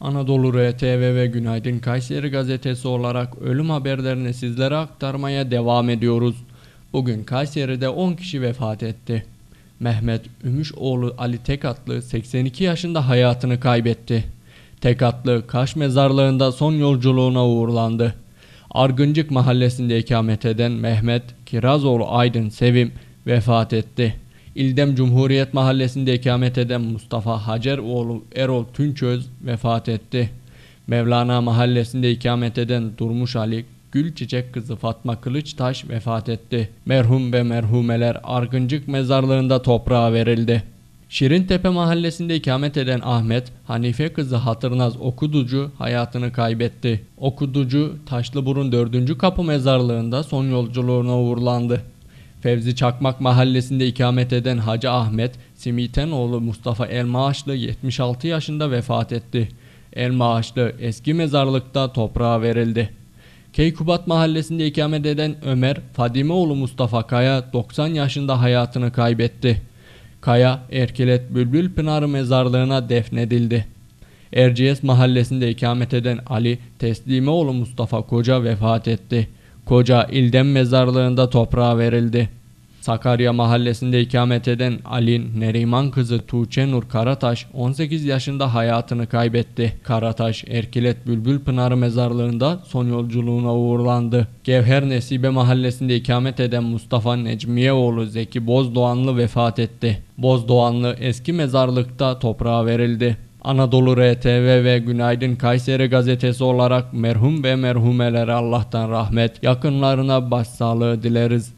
Anadolu RTV ve Günaydın Kayseri gazetesi olarak ölüm haberlerini sizlere aktarmaya devam ediyoruz. Bugün Kayseri'de 10 kişi vefat etti. Mehmet Ümüşoğlu Ali Tekatlı 82 yaşında hayatını kaybetti. Tekatlı Kaş mezarlığında son yolculuğuna uğurlandı. Argıncık mahallesinde ikamet eden Mehmet Kirazoğlu Aydın Sevim vefat etti. İldem Cumhuriyet Mahallesi'nde ikamet eden Mustafa Hacer oğlu Erol Tünçöz vefat etti. Mevlana Mahallesi'nde ikamet eden Durmuş Ali Gül Çiçek kızı Fatma Kılıçtaş vefat etti. Merhum ve merhumeler Argıncık mezarlığında toprağa verildi. Şirintepe mahallesinde ikamet eden Ahmet, Hanife kızı Hatırnaz Okuducu hayatını kaybetti. Okuducu, Taşlıburun 4. Kapı mezarlığında son yolculuğuna uğurlandı. Fevzi Çakmak mahallesinde ikamet eden Hacı Ahmet Simitenoğlu Mustafa Elmaaşlı 76 yaşında vefat etti. Elmaaşlı eski mezarlıkta toprağa verildi. Keykubat mahallesinde ikamet eden Ömer Fadimeoğlu Mustafa Kaya 90 yaşında hayatını kaybetti. Kaya Erkilet Bülbül Pınarı mezarlığına defnedildi. Erciyes mahallesinde ikamet eden Ali Teslimoğlu Mustafa Koca vefat etti koca ilden mezarlığında toprağa verildi. Sakarya mahallesinde ikamet eden Ali Neriman kızı Tuğçe Nur Karataş 18 yaşında hayatını kaybetti. Karataş Erkilet Bülbül Pınarı mezarlığında son yolculuğuna uğurlandı. Gevher Nesibe mahallesinde ikamet eden Mustafa Necmiyeoğlu Zeki Bozdoğanlı vefat etti. Bozdoğanlı eski mezarlıkta toprağa verildi. Anadolu RTV ve Günaydın Kayseri gazetesi olarak merhum ve merhumelere Allah'tan rahmet, yakınlarına başsağlığı dileriz.